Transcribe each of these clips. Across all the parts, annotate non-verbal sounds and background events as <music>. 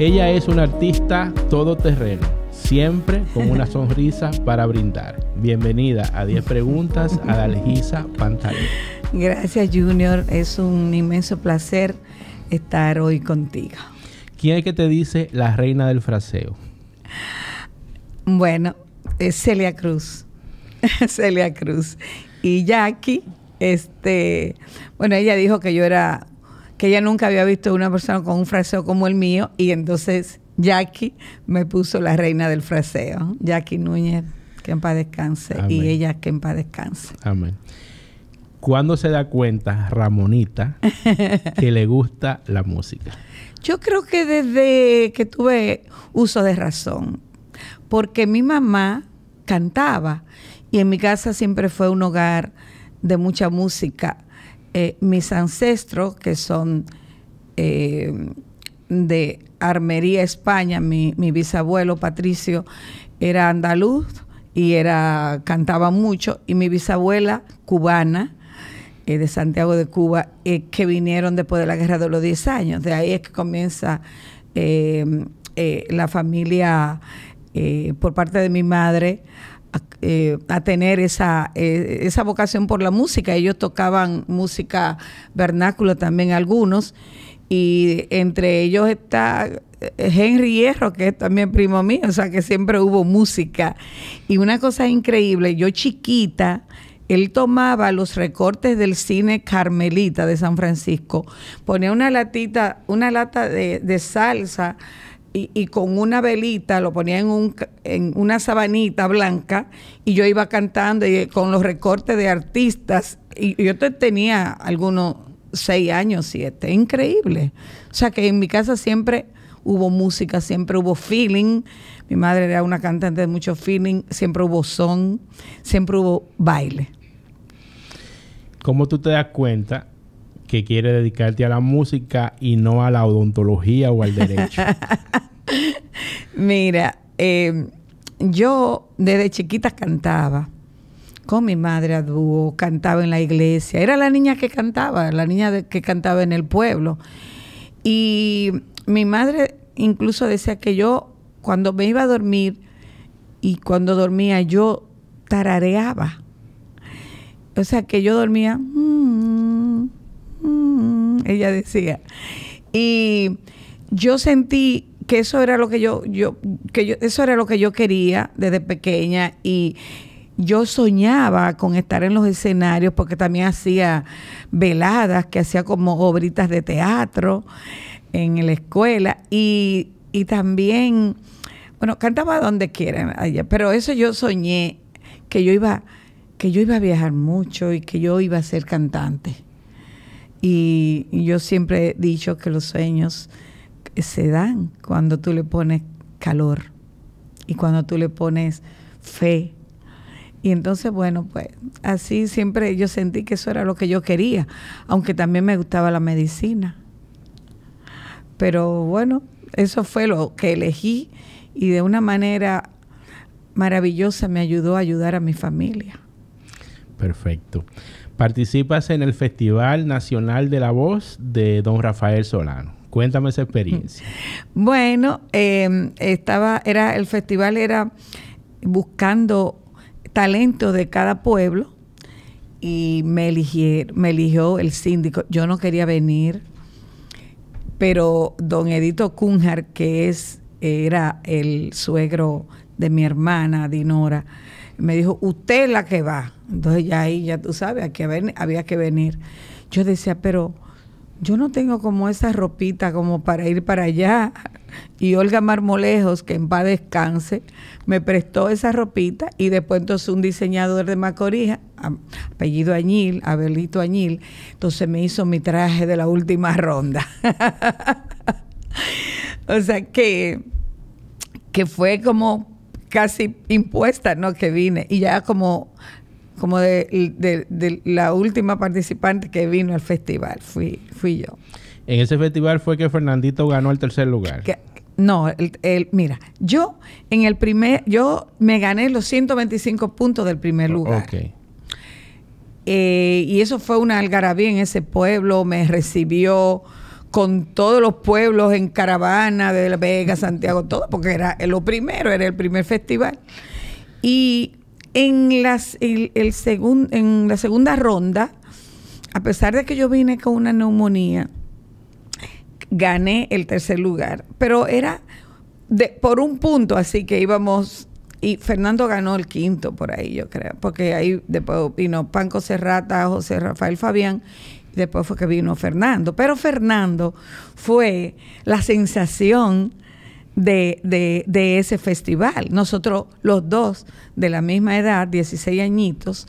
Ella es una artista todoterreno, siempre con una <laughs> sonrisa para brindar. Bienvenida a 10 preguntas a Dalgisa Pantalón. Gracias Junior, es un inmenso placer estar hoy contigo. ¿Quién es que te dice la reina del fraseo? Bueno, es Celia Cruz. <laughs> Celia Cruz. Y Jackie, este, bueno, ella dijo que yo era que ella nunca había visto una persona con un fraseo como el mío y entonces Jackie me puso la reina del fraseo, Jackie Núñez, que en paz descanse, y ella que en paz descanse. Amén. ¿Cuándo se da cuenta Ramonita que le gusta la música? Yo creo que desde que tuve uso de razón, porque mi mamá cantaba y en mi casa siempre fue un hogar de mucha música eh, mis ancestros, que son eh, de Armería, España, mi, bisabuelo Patricio era andaluz y era, cantaba mucho, y mi bisabuela cubana, eh, de Santiago de Cuba, que vinieron después de la guerra de los 10 años. De ahí es que comienza la familia por parte de mi madre eh, a tener eh, esa, vocación por la música. Ellos tocaban música vernácula también algunos, y entre ellos está eh, Henry Hierro, que es también primo mío, o sea que siempre hubo música. Y una cosa increíble, yo chiquita, él tomaba los recortes del cine Carmelita de San Francisco, ponía una latita, una lata de salsa y, con una velita lo ponía en, un, en una sabanita blanca y yo iba cantando y, eh, con los recortes de artistas. Y, yo tenía algunos seis años, siete, increíble. O sea que en mi casa siempre hubo música, siempre hubo feeling. Mi madre era una cantante de mucho feeling, siempre hubo son, siempre hubo baile. ¿Cómo tú te das cuenta que quiere dedicarte a la música y no a la odontología o al derecho? <laughs> Mira, em, yo desde chiquita cantaba con mi madre a dúo, cantaba en la iglesia. Era la niña que cantaba, la niña que cantaba en el pueblo. Y mi madre incluso decía que yo, cuando me iba a dormir y cuando dormía, yo tarareaba. O sea, que yo dormía. Mm, Mm, ella decía. Y yo sentí que eso era lo que yo, yo, que eso era lo que yo quería desde pequeña y yo soñaba con estar en los escenarios porque también hacía veladas, que hacía como obritas de teatro en la escuela y, también, bueno, cantaba donde quieran pero eso yo soñé que yo iba, que yo iba a viajar mucho y que yo iba a ser cantante. Y yo siempre he dicho que los sueños eh, se dan cuando tú le pones calor y cuando tú le pones fe. Y entonces, bueno, pues así siempre yo sentí que eso era lo que yo quería, aunque también me gustaba la medicina. Pero bueno, eso fue lo que elegí y de una manera maravillosa me ayudó a ayudar a mi familia. Perfecto. Participas en el Festival Nacional de la Voz de Don Rafael Solano. Cuéntame esa experiencia. <laughs> Bueno, em, estaba, era, el festival era buscando talento de cada pueblo y me, me eligió el síndico. Yo no quería venir, pero don Edito Cunjar, que es, era el suegro de mi hermana Dinora, me dijo, usted es la que va. Entonces ya ahí, ya tú sabes, aquí había que venir. Yo decía, pero yo no tengo como esa ropita como para ir para allá. Y Olga Marmolejos, que en paz descanse, me prestó esa ropita y después entonces un diseñador de Macorija, apellido Añil, Abelito Añil, entonces me hizo mi traje de la última ronda. <laughs> o sea que, que fue como casi impuesta, ¿no? Que vine. Y ya como, como de, la última participante que vino al festival, fui, fui yo. En ese festival fue que Fernandito ganó el tercer lugar. no, el, mira, yo en el primer, yo me gané los 125 puntos del primer oh, lugar. Ok. Eh, y eso fue una algarabía en ese pueblo, me recibió con todos los pueblos en caravana de La Vega, Santiago, todo, porque era lo primero, era el primer festival. Y en, las, el, el en la segunda ronda, a pesar de que yo vine con una neumonía, gané el tercer lugar, pero era de, por un punto, así que íbamos y Fernando ganó el quinto por ahí, yo creo, porque ahí después vino Panco Serrata, José Rafael Fabián Después fue que vino Fernando. Pero Fernando fue la sensación de, ese festival. Nosotros, los dos, de la misma edad, 16 añitos,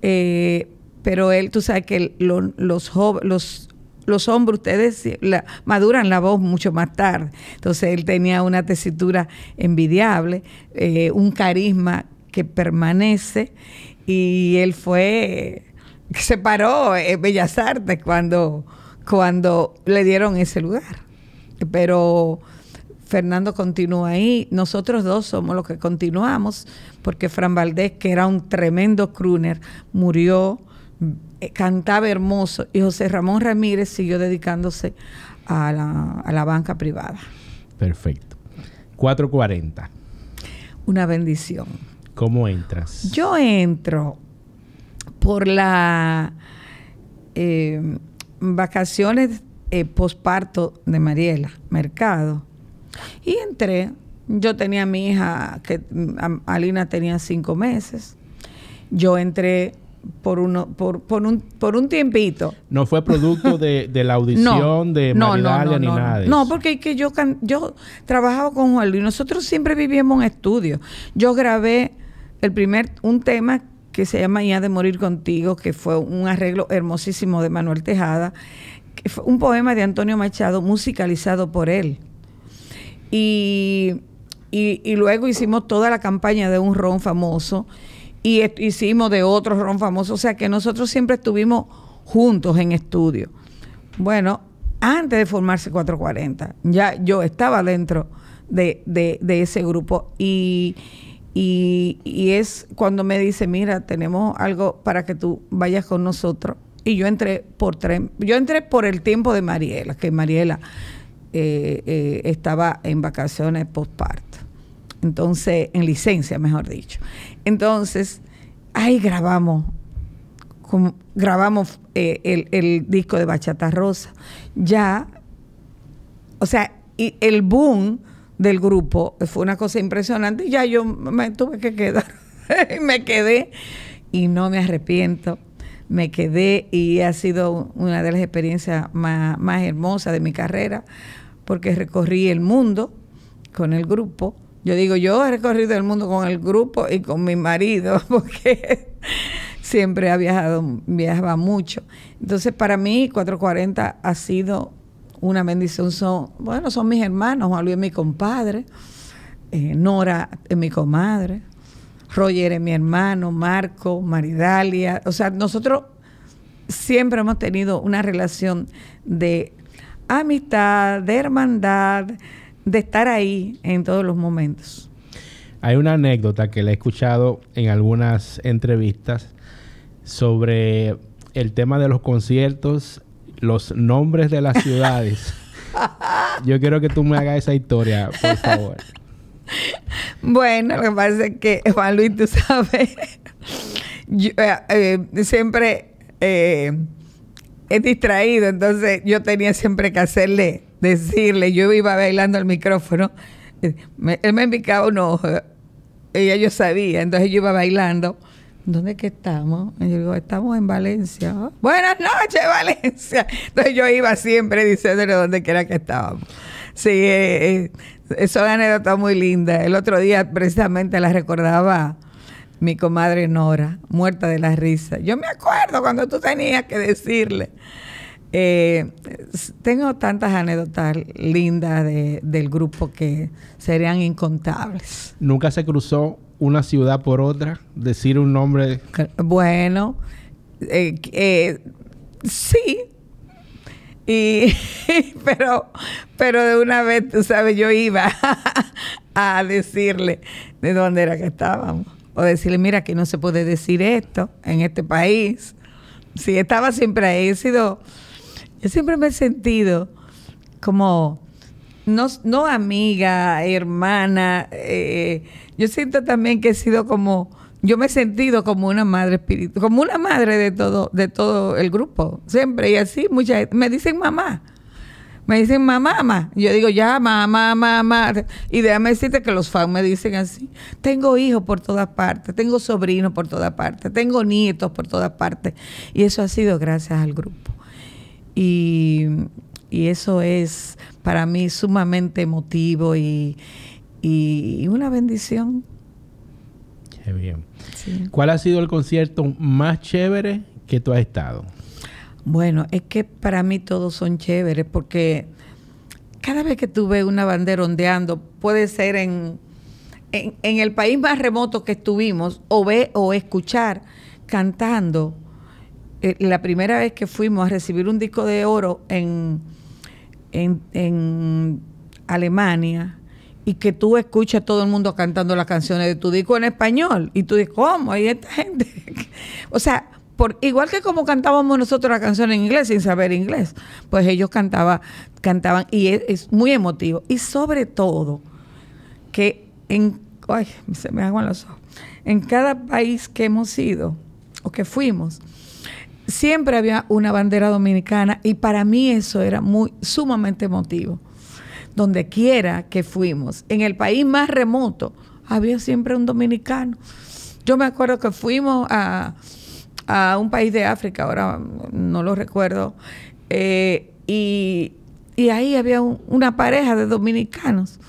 eh, pero él, tú sabes que los, hombres, ustedes maduran la voz mucho más tarde. Entonces él tenía una tesitura envidiable, eh, un carisma que permanece y él fue se paró en Bellas Artes cuando, cuando le dieron ese lugar. Pero Fernando continúa ahí. Nosotros dos somos los que continuamos, porque Fran Valdés, que era un tremendo crooner, murió, eh, cantaba hermoso, y José Ramón Ramírez siguió dedicándose a la, a la banca privada. Perfecto. 440. Una bendición. ¿Cómo entras? Yo entro por las eh, vacaciones eh, posparto de Mariela Mercado. Y entré, yo tenía a mi hija, que Alina tenía cinco meses, yo entré por uno por, un tiempito. No fue producto de, la <laughs> audición de Maridalia no, nada. porque que yo yo trabajaba con Juan Y nosotros siempre vivíamos en estudio. Yo grabé el primer un tema que se llama Ya de Morir Contigo, que fue un arreglo hermosísimo de Manuel Tejada, que fue un poema de Antonio Machado musicalizado por él. Y, luego hicimos toda la campaña de un ron famoso y hicimos de otro ron famoso, o sea que nosotros siempre estuvimos juntos en estudio. Bueno, antes de formarse 440, ya yo estaba dentro de, de ese grupo y y, es cuando me dice, mira, tenemos algo para que tú vayas con nosotros. Y yo entré por tren, yo entré por el tiempo de Mariela, que Mariela eh, eh, estaba en vacaciones postparto. Entonces, en licencia, mejor dicho. Entonces, ahí grabamos, grabamos eh, el, disco de Bachata Rosa. Ya, o sea, y el boom del grupo. Fue una cosa impresionante. Ya yo me tuve que quedar. <laughs> me quedé y no me arrepiento. Me quedé y ha sido una de las experiencias más, más hermosas de mi carrera porque recorrí el mundo con el grupo. Yo digo, yo he recorrido el mundo con el grupo y con mi marido <laughs> porque siempre ha viajado, viajaba mucho. Entonces para mí 440 ha sido una bendición son, bueno, son mis hermanos, Juan Luis es mi compadre, eh, Nora es mi comadre, Roger es mi hermano, Marco, Maridalia, o sea, nosotros siempre hemos tenido una relación de amistad, de hermandad, de estar ahí en todos los momentos. Hay una anécdota que le he escuchado en algunas entrevistas sobre el tema de los conciertos los nombres de las ciudades. <laughs> Yo quiero que tú me hagas esa historia, por favor. Bueno, lo que pasa es que, Juan Luis, tú sabes, yo, eh, eh, siempre eh, es distraído, entonces yo tenía siempre que hacerle, decirle, yo iba bailando el micrófono, eh, él me indicaba ojo. ella yo sabía, entonces yo iba bailando ¿Dónde que estamos? Y yo digo, estamos en Valencia. Buenas noches, Valencia. Entonces yo iba siempre diciéndole dónde quiera que estábamos. Sí, eh, eh son anécdotas muy linda. El otro día precisamente la recordaba mi comadre Nora, muerta de la risa. Yo me acuerdo cuando tú tenías que decirle. Eh, tengo tantas anécdotas lindas del grupo que serían incontables. Nunca se cruzó una ciudad por otra, decir un nombre. Bueno, eh, eh, sí. Y, <laughs> pero, pero de una vez, tú sabes, yo iba <laughs> a decirle de dónde era que estábamos. O decirle, mira, que no se puede decir esto en este país. Sí, estaba siempre ahí. He sido, yo siempre me he sentido como no, no amiga, hermana. Eh, yo siento también que he sido como, yo me he sentido como una madre espiritual, como una madre de todo, de todo el grupo, siempre. Y así muchas me dicen mamá. Me dicen mamá, mamá. Yo digo ya, mamá, mamá. Y déjame decirte que los fans me dicen así. Tengo hijos por todas partes, tengo sobrinos por todas partes, tengo nietos por todas partes. Y eso ha sido gracias al grupo. Y y eso es para mí sumamente emotivo y, una bendición. Qué bien. ¿Cuál ha sido el concierto más chévere que tú has estado? Bueno, es que para mí todos son chéveres porque cada vez que tú ves una bandera ondeando, puede ser en, en, el país más remoto que estuvimos, o ver o escuchar cantando. Eh, la primera vez que fuimos a recibir un disco de oro en, en, Alemania y que tú escuchas a todo el mundo cantando las canciones de tu disco en español. Y tú dices, ¿cómo? Hay esta gente. <laughs> o sea, igual que como cantábamos nosotros la canción en inglés sin saber inglés, pues ellos cantaba, cantaban y es, muy emotivo. Y sobre todo, que en, ay, se me en los ojos, en cada país que hemos ido o que fuimos, siempre había una bandera dominicana y para mí eso era muy sumamente emotivo. Donde quiera que fuimos, en el país más remoto, había siempre un dominicano. Yo me acuerdo que fuimos a, un país de África, ahora no lo recuerdo, eh, y, ahí había una pareja de dominicanos.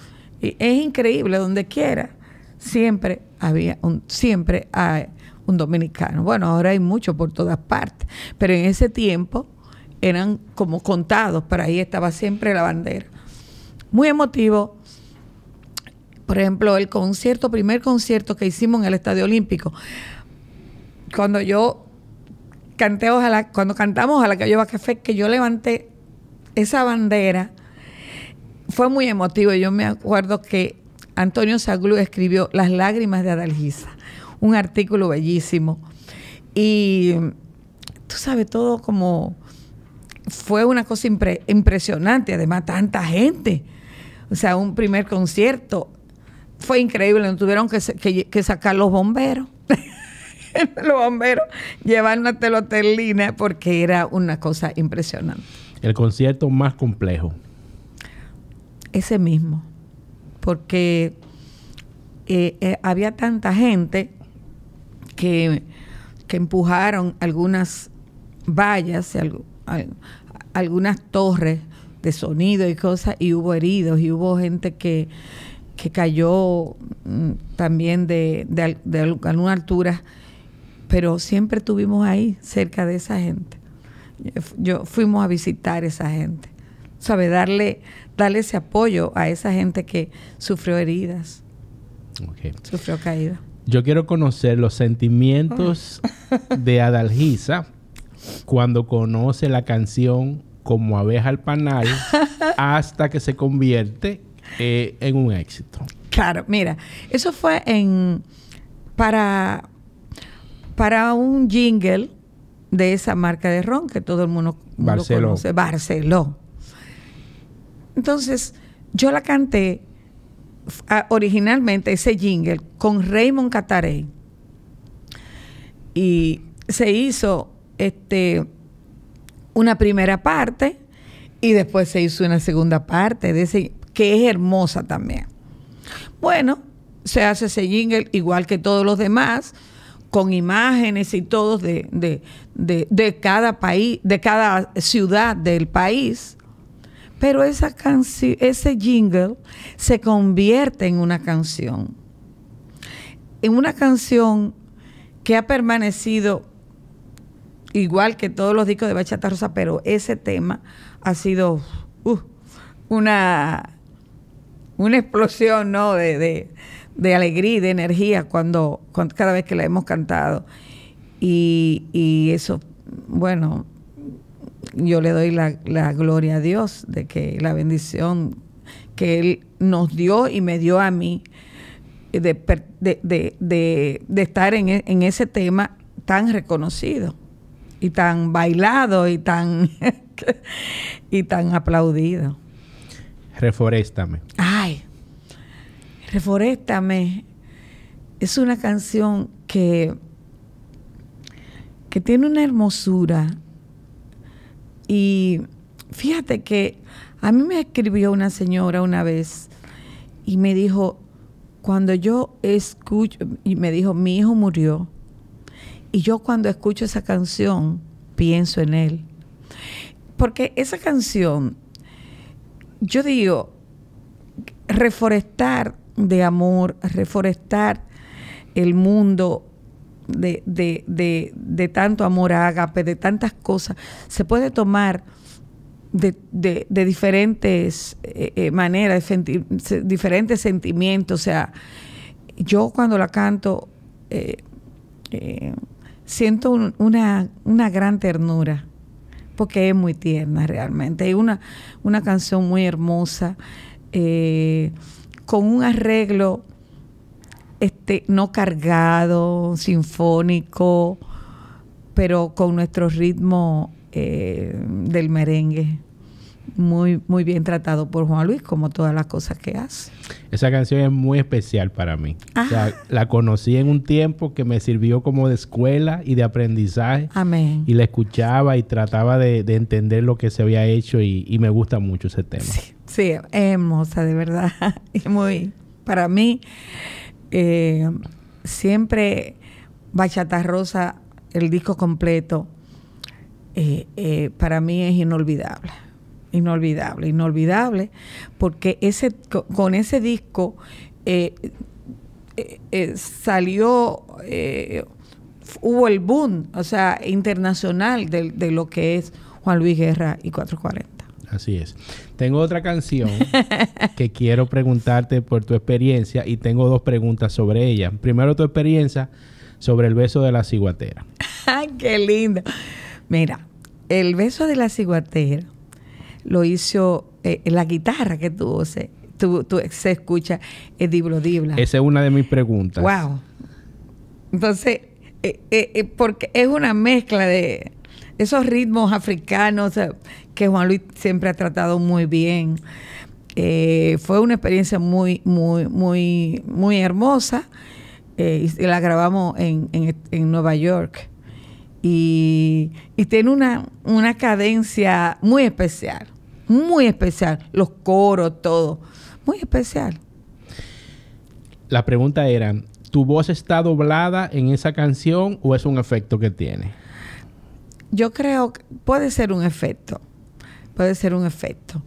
Y es increíble, donde quiera, siempre había un, siempre hay un dominicano. Bueno, ahora hay muchos por todas partes, pero en ese tiempo eran como contados, por ahí estaba siempre la bandera. Muy emotivo. Por ejemplo, el concierto, primer concierto que hicimos en el Estadio Olímpico. Cuando yo canté, ojalá, cuando cantamos a la que lleva café, que yo levanté esa bandera, fue muy emotivo. Yo me acuerdo que Antonio Saglú escribió Las lágrimas de Adalgisa un artículo bellísimo. Y tú sabes, todo como fue una cosa impresionante, además tanta gente. O sea, un primer concierto fue increíble, no tuvieron que, sacar los bomberos. <laughs> los bomberos llevaron a telotelina porque era una cosa impresionante. El concierto más complejo. Ese mismo, porque eh, eh, había tanta gente que, empujaron algunas vallas, algunas torres de sonido y cosas, y hubo heridos, y hubo gente que, cayó mm, también de, de, alguna altura, pero siempre estuvimos ahí, cerca de esa gente. Yo fuimos a visitar esa gente, sabe darle, darle ese apoyo a esa gente que sufrió heridas, sufrió caídas. Yo quiero conocer los sentimientos de Adalgisa cuando conoce la canción como abeja al panal <laughs> hasta que se convierte eh, en un éxito. Claro, mira, eso fue en para para un jingle de esa marca de ron que todo el mundo, conoce, Barceló. Entonces, yo la canté originalmente ese jingle con Raymond cataray Y se hizo este, una primera parte y después se hizo una segunda parte de ese, que es hermosa también. Bueno, se hace ese jingle igual que todos los demás, con imágenes y todos de, de cada país, de cada ciudad del país pero esa ese jingle se convierte en una canción. En una canción que ha permanecido igual que todos los discos de Bachata Rosa, pero ese tema ha sido uh, una, una explosión de, alegría y de energía cada vez que la hemos cantado. Y, y eso, bueno, yo le doy la, gloria a Dios de que la bendición que Él nos dio y me dio a mí de, estar e, en, ese tema tan reconocido y tan bailado y tan, <laughs> y tan aplaudido. Reforéstame. Ay, Reforéstame es una canción que, que tiene una hermosura y fíjate que a mí me escribió una señora una vez y me dijo, cuando yo escucho, y me dijo, mi hijo murió, y yo cuando escucho esa canción pienso en él. Porque esa canción, yo digo, reforestar de amor, reforestar el mundo, de, tanto amor a Ágape, de tantas cosas, se puede tomar de, diferentes eh, eh, maneras, diferentes sentimientos. O sea, yo cuando la canto eh, siento una, una gran ternura porque es muy tierna realmente. Es una, una canción muy hermosa, con un arreglo este, no cargado, sinfónico, pero con nuestro ritmo eh, del merengue. Muy, muy bien tratado por Juan Luis, como todas las cosas que hace. Esa canción es muy especial para mí. Ah. la conocí en un tiempo que me sirvió como de escuela y de aprendizaje. Amén. Y la escuchaba y trataba de, entender lo que se había hecho y, me gusta mucho ese tema. Sí, sí es hermosa, de verdad. Es <laughs> muy, para mí, eh, siempre Bachata Rosa, el disco completo, eh, eh, para mí es inolvidable. Inolvidable, inolvidable, porque ese, con ese disco salió, hubo el boom, o sea, internacional de, de lo que es Juan Luis Guerra y 440. Así es. Tengo otra canción <laughs> que quiero preguntarte por tu experiencia y tengo dos preguntas sobre ella. Primero, tu experiencia sobre el beso de la ciguatera. ¡Qué lindo! Mira, el beso de la ciguatera lo hizo eh, la guitarra que tú, se escucha el Diblo Dibla. Esa es una de mis preguntas. ¡Wow! Entonces, eh, eh, porque es una mezcla de esos ritmos africanos que Juan Luis siempre ha tratado muy bien. Eh, fue una experiencia muy, muy, muy, muy hermosa. Eh, la grabamos en, Nueva York. Y, tiene una, una cadencia muy especial, muy especial. Los coros, todo. Muy especial. La pregunta era, ¿tu voz está doblada en esa canción o es un efecto que tiene? Yo creo que puede ser un efecto puede ser un efecto.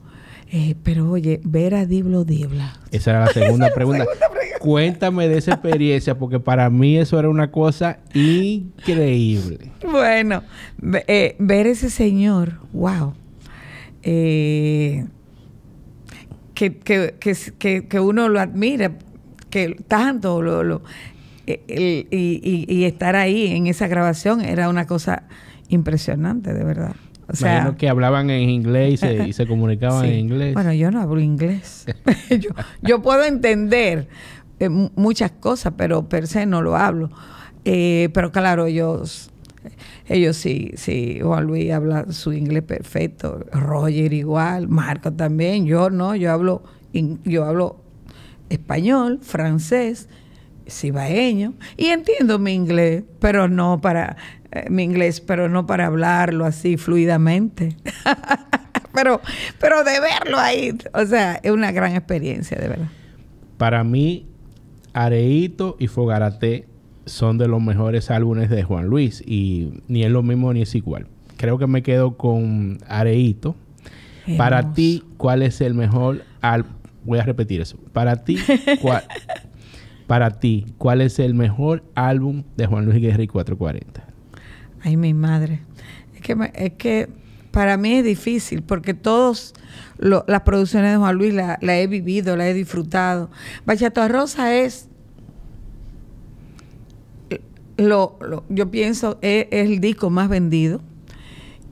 Eh, pero oye, ver a Diblo Dibla. Esa era la <laughs> segunda, pregunta. Cuéntame de esa experiencia, porque para mí eso era una cosa increíble. Bueno, eh, ver ese señor, wow. Eh, que, que, que, que, uno lo admira, que tanto lo, lo eh, y, y estar ahí en esa grabación era una cosa impresionante, de verdad. O sea, que hablaban en inglés y se, comunicaban <laughs> en inglés. Bueno, yo no hablo inglés. <laughs> yo, puedo entender eh, muchas cosas, pero per se no lo hablo. Eh, pero claro, ellos, ellos sí, sí, Juan Luis habla su inglés perfecto, Roger igual, Marco también, yo no, yo hablo, yo hablo español, francés, cibaeño, y entiendo mi inglés, pero no para eh, mi inglés, pero no para hablarlo así fluidamente. <laughs> pero, pero de verlo ahí, o sea, es una gran experiencia, de verdad. Para mí, Areito y Fogarate son de los mejores álbumes de Juan Luis y ni es lo mismo ni es igual. Creo que me quedo con ...Areíto. Para ti, ¿cuál es el mejor álbum? voy a repetir eso. Para ti, <laughs> ¿cuál para ti, ¿cuál es el mejor álbum de Juan Luis Guerri 440? Ay, mi madre. Es que, para mí es difícil porque todas las producciones de Juan Luis la, he vivido, la he disfrutado. Bachata Rosa es, lo, yo pienso, es, el disco más vendido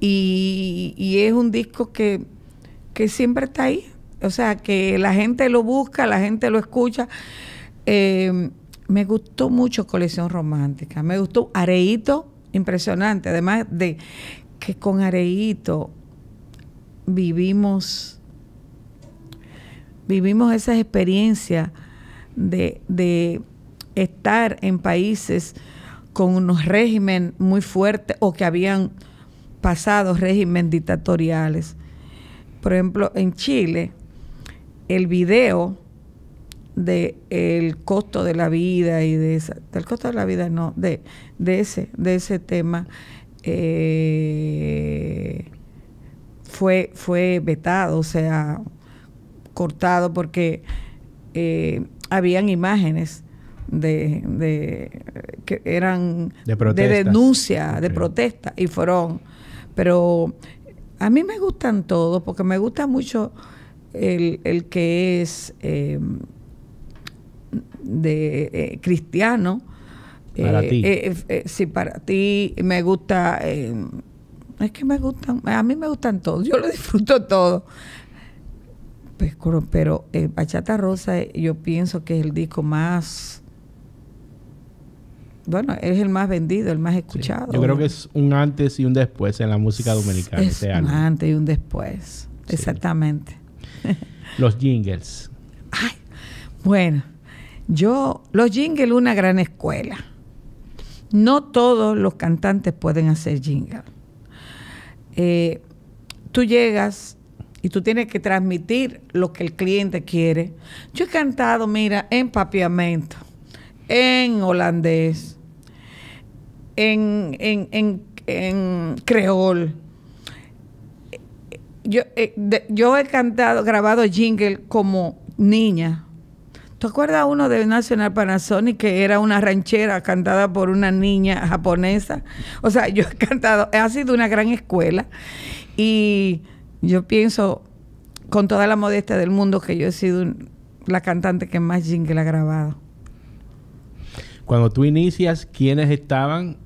y, es un disco que, siempre está ahí. O sea, que la gente lo busca, la gente lo escucha. Eh, me gustó mucho Colección Romántica, me gustó Areíto impresionante. Además de que con Areíto vivimos, vivimos esas experiencias de, de estar en países con unos régimen muy fuertes o que habían pasado régimen dictatoriales. Por ejemplo, en Chile, el video del el costo de la vida y de esa, del costo de la vida no, de, ese, de ese tema eh, fue, fue vetado, o sea, cortado porque eh, habían imágenes de, que eran de, denuncia, de protesta y fueron, pero a mí me gustan todos porque me gusta mucho el, que es eh, de eh, cristiano. Para eh, ti. Eh, para ti. Me gusta, es que me gustan, a mí me gustan todos, yo lo disfruto todo. Pues, pero Bachata Rosa yo pienso que es el disco más, bueno, es el más vendido, el más escuchado. Yo creo que es un antes y un después en la música dominicana. Es un este antes y un después, exactamente. Los jingles. <laughs> Ay, bueno. Yo, los jingles, una gran escuela. No todos los cantantes pueden hacer jingles. Eh, tú llegas y tú tienes que transmitir lo que el cliente quiere. Yo he cantado, mira, en papiamento, en holandés, en, en, en, creol. Eh, yo, he cantado, grabado jingle como niña ¿Tú acuerdas uno de National Panasonic que era una ranchera cantada por una niña japonesa? O sea, yo he cantado, ha sido una gran escuela y yo pienso, con toda la modestia del mundo, que yo he sido la cantante que más jingles ha grabado. Cuando tú inicias, ¿quiénes estaban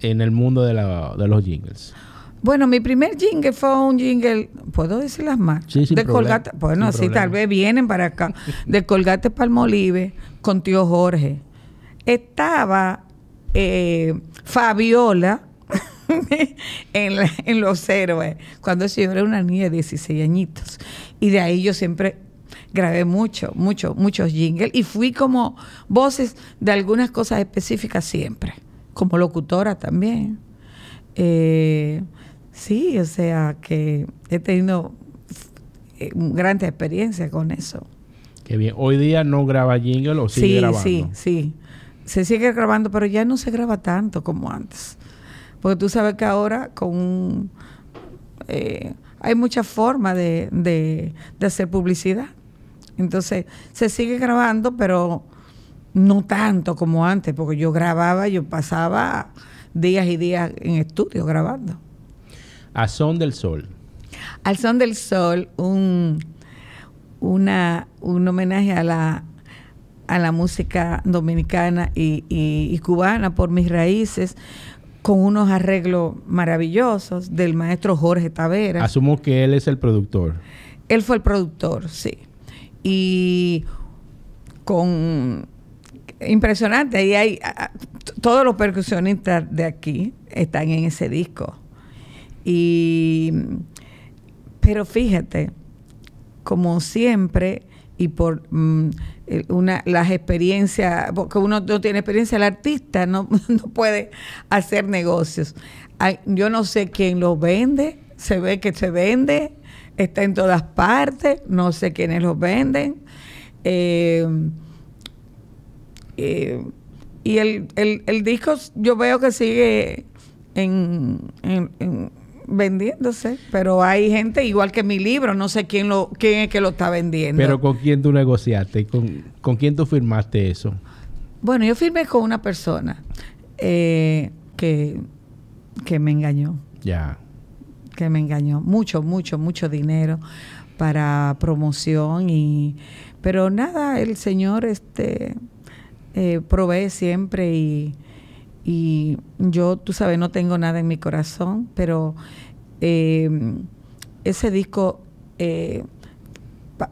en el mundo de, de los jingles? Bueno, mi primer jingle fue un jingle, ¿puedo decir las más? de Colgate, bueno, tal vez vienen para acá, de Colgate Palmolive con tío Jorge. Estaba eh, Fabiola <laughs> en, Los Héroes, cuando yo era una niña de 16 añitos. Y de ahí yo siempre grabé mucho, mucho, muchos jingles y fui como voces de algunas cosas específicas siempre, como locutora también. Eh, Sí, o sea que he tenido eh, grandes experiencias con eso. Qué bien. Hoy día no graba jingle o sigue grabando. Sí, sí, Se sigue grabando, pero ya no se graba tanto como antes. Porque tú sabes que ahora con eh, hay muchas formas de, de, de hacer publicidad. Entonces, se sigue grabando, pero no tanto como antes, porque yo grababa, yo pasaba días y días en estudio grabando. A Son del Sol. Al Son del Sol, un, una, un homenaje a la, a la música dominicana y, cubana por mis raíces con unos arreglos maravillosos del maestro Jorge Tavera. Asumo que él es el productor. Él fue el productor, sí. Y con impresionante, y hay todos los percusionistas de aquí están en ese disco. Y, pero fíjate, como siempre, y por mm, una, las experiencias, porque uno no tiene experiencia, el artista no, <laughs> no puede hacer negocios. yo no sé quién los vende, se ve que se vende, está en todas partes, no sé quiénes los venden. Eh, eh, y el, disco yo veo que sigue en vendiéndose, pero hay gente igual que mi libro, no sé quién lo quién es que lo está vendiendo. Pero con quién tú negociaste, con, con quién tú firmaste eso. Bueno, yo firmé con una persona eh, que, que me engañó. Ya. Que me engañó. Mucho, mucho, mucho dinero para promoción y pero nada, el señor este eh, provee siempre y y yo, tú sabes, no tengo nada en mi corazón, pero em, ese disco eh,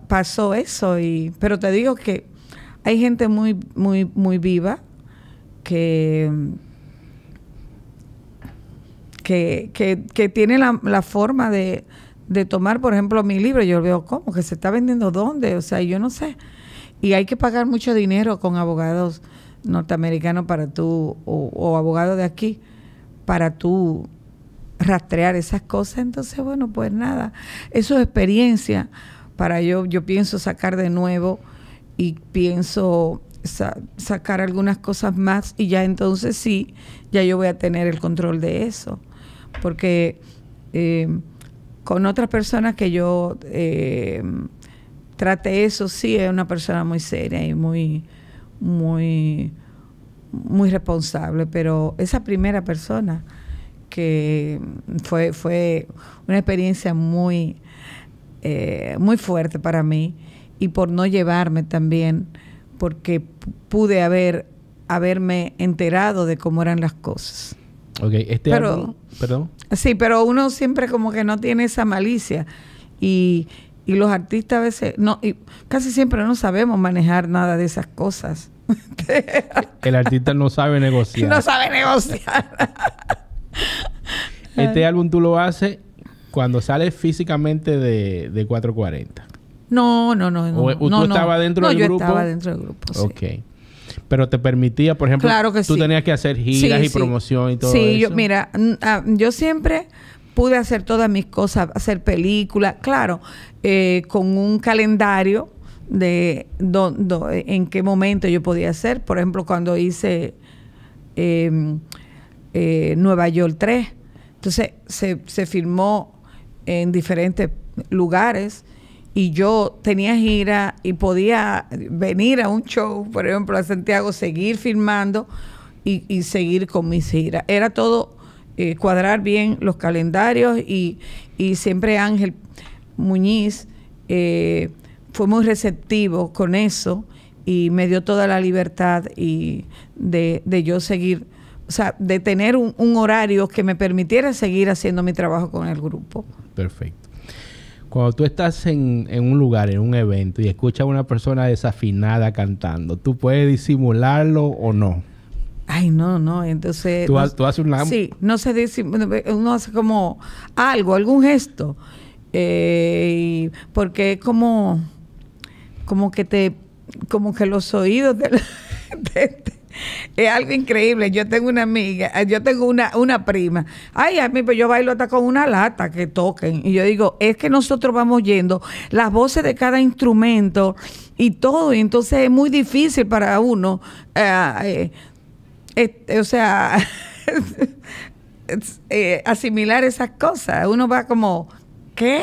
pasó eso. Y, pero te digo que hay gente muy, muy, muy viva que, que, que, que tiene la, forma de, tomar, por ejemplo, mi libro. Yo veo cómo, que se está vendiendo dónde, o sea, yo no sé. Y hay que pagar mucho dinero con abogados norteamericano para tú, o, abogado de aquí, para tú rastrear esas cosas. Entonces, bueno, pues nada, eso es experiencia para yo, yo pienso sacar de nuevo y pienso sacar algunas cosas más y ya entonces sí, ya yo voy a tener el control de eso. Porque eh, con otras personas que yo eh, trate eso, sí, es una persona muy seria y muy muy, muy responsable, pero esa primera persona que fue, fue una experiencia muy, eh, muy fuerte para mí y por no llevarme también, porque pude haber, haberme enterado de cómo eran las cosas. Ok, este pero, perdón. Sí, pero uno siempre como que no tiene esa malicia y y los artistas a veces, no, y casi siempre no sabemos manejar nada de esas cosas. <laughs> El artista no sabe negociar. No sabe negociar. <laughs> este álbum tú lo haces cuando sales físicamente de, 440. No, no, no. no, ¿Tú estabas dentro yo estaba dentro del grupo, Ok. Pero te permitía, por ejemplo, claro que tú tenías que hacer giras y promoción y todo eso. Sí, yo, mira, ah, yo siempre pude hacer todas mis cosas, hacer películas, claro, eh, con un calendario de en qué momento yo podía hacer. Por ejemplo, cuando hice em, eh, Nueva York 3, entonces se, se filmó en diferentes lugares y yo tenía gira y podía venir a un show, por ejemplo, a Santiago, seguir filmando y, y seguir con mis giras. Era todo eh, cuadrar bien los calendarios y, y siempre Ángel Muñiz eh, fue muy receptivo con eso y me dio toda la libertad y de, yo seguir, o sea, de tener un, horario que me permitiera seguir haciendo mi trabajo con el grupo. Perfecto. Cuando tú estás en, en un lugar, en un evento, y escuchas a una persona desafinada cantando, ¿tú puedes disimularlo o no? Ay, no, no, entonces... Tú, haces un lambo. Sí, no se dice, uno hace como algo, algún gesto, eh, porque es como, como que te, como que los oídos de, <laughs> es algo increíble. Yo tengo una amiga, eh, yo tengo una, una prima. Ay, a mí, pues yo bailo hasta con una lata que toquen. Y yo digo, es que nosotros vamos yendo las voces de cada instrumento y todo. Y entonces es muy difícil para uno eh, o sea, <laughs> eh, asimilar esas cosas. Uno va como, ¿qué?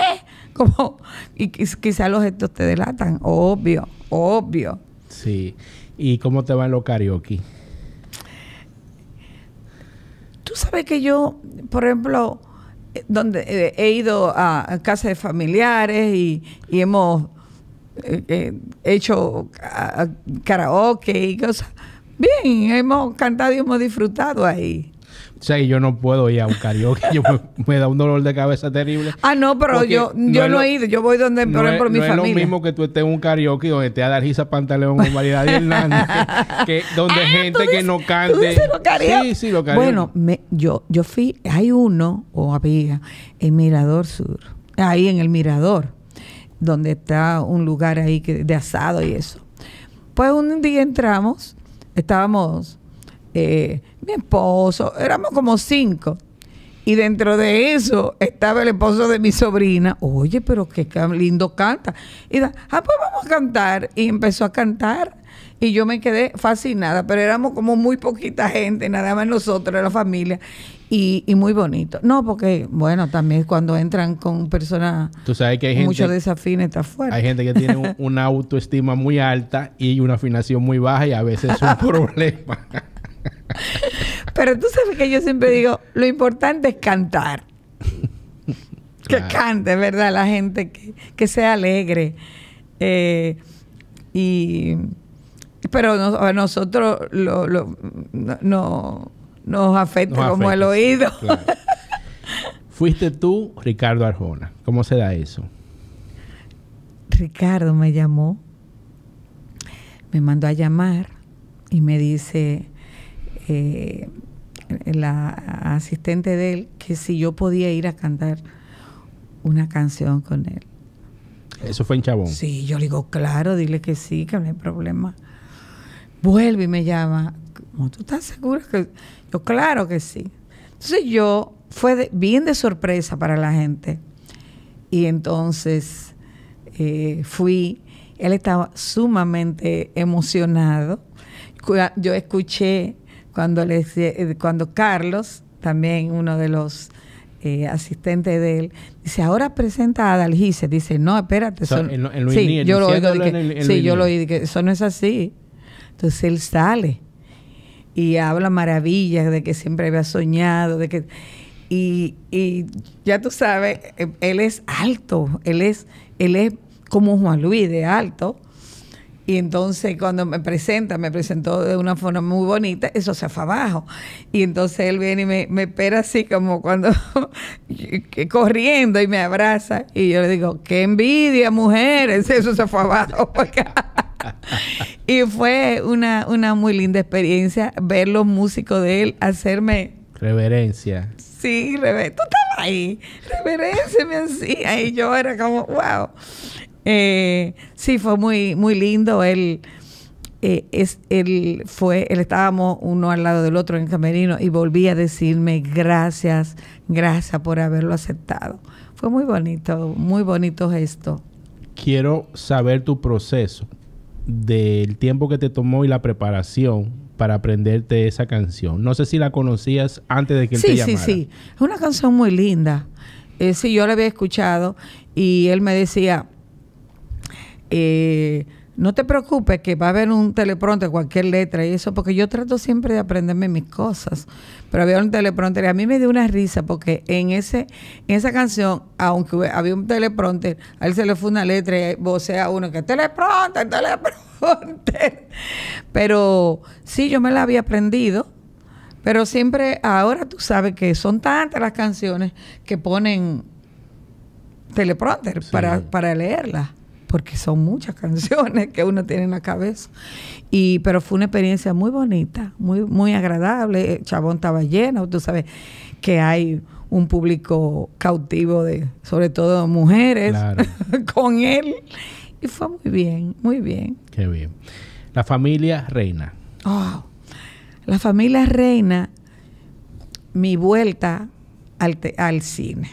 Como, y quizás los gestos te delatan, obvio, obvio. Sí. ¿Y cómo te va en los karaoke? Tú sabes que yo, por ejemplo, eh, donde eh, he ido a, casa de familiares y, hemos hecho karaoke y cosas Bien, hemos cantado y hemos disfrutado ahí. O sea, yo no puedo ir a un karaoke. <laughs> yo me, da un dolor de cabeza terrible. Ah, no, pero yo, yo no, he ido. Yo voy donde, por, es, por mi no es lo mismo que tú estés en un karaoke donde te esa Pantaleón con Variedad de Hernández. que, <laughs> ah, donde hay gente que no cante. sí, sí, lo karaoke. Bueno, yo, yo fui... Hay uno, o había, en Mirador Sur. Ahí en el Mirador. Donde está un lugar ahí de asado y eso. Pues un día entramos estábamos eh, mi esposo, éramos como cinco. Y dentro de eso estaba el esposo de mi sobrina. Oye, pero qué lindo canta. Y da, ah, pues vamos a cantar. Y empezó a cantar. Y yo me quedé fascinada, pero éramos como muy poquita gente, nada más nosotros, la familia. Y, muy bonito. No, porque, bueno, también cuando entran con personas Tú sabes que hay gente... Muchos desafines está fuerte. Hay gente que tiene <laughs> una autoestima muy alta y una afinación muy baja y a veces es un <laughs> problema. Pero tú sabes que yo siempre digo, lo importante es cantar. <laughs> Que cante, ¿verdad? La gente que, que sea alegre. Eh, y pero nosotros lo, no, nos afecta, como el oído. Fuiste tú, Ricardo Arjona. ¿Cómo se da eso? Ricardo me llamó, me mandó a llamar y me dice eh, la asistente de él que si yo podía ir a cantar una canción con él. Eso fue en Chabón. Sí, yo le digo, claro, dile que sí, que no hay problema vuelve y me llama. ¿Tú estás segura que.? Yo, claro que sí. Entonces yo, fue bien de sorpresa para la gente. Y entonces eh, fui, él estaba sumamente emocionado. Yo escuché cuando, le eh, cuando Carlos, también uno de los eh, asistentes de él, dice, ahora presenta a Adalgise. Dice, no, espérate. yo lo oí. eso no es así. Entonces él sale y habla maravillas de que siempre había soñado, de que... Y, ya tú sabes, él es alto, él es, él es como Juan Luis de alto. Y entonces cuando me presenta, me presentó de una forma muy bonita, eso se fue abajo. Y entonces él viene y me, espera así como cuando <laughs> corriendo y me abraza. Y yo le digo, qué envidia, mujeres, eso se fue abajo. <laughs> y fue una, muy linda experiencia ver los músicos de él hacerme... Reverencia. Sí, reverencia. tú estabas ahí. Reverencia me hacía y yo era como, wow. Eh, sí, fue muy, muy lindo. Él, eh, es, él fue, él estábamos uno al lado del otro en camerino y volví a decirme gracias, gracias por haberlo aceptado. Fue muy bonito, muy bonito gesto. Quiero saber tu proceso del tiempo que te tomó y la preparación para aprenderte esa canción. No sé si la conocías antes de que él te llamara. Sí, sí, Es una canción muy linda. Eh, sí, yo la había escuchado y él me decía, eh, no te preocupes que va a haber un teleprompter, cualquier letra y eso, porque yo trato siempre de aprenderme mis cosas. Pero había un teleprompter y a mí me dio una risa porque en ese en esa canción, aunque había un teleprompter, a él se le fue una letra y vocea uno que teleprompter, teleprompter. <laughs> Pero sí, yo me la había aprendido. Pero siempre, ahora tú sabes que son tantas las canciones que ponen teleprompter para, para leerlas porque son muchas <laughs> canciones que uno tiene en la cabeza. Y, pero fue una experiencia muy bonita, muy, muy agradable. El eh, Chabón estaba lleno, tú sabes que hay un público cautivo de, sobre todo mujeres, <laughs> con él. Y fue muy bien, muy bien. Qué bien. La familia reina. Oh, la familia reina, mi vuelta al, al cine.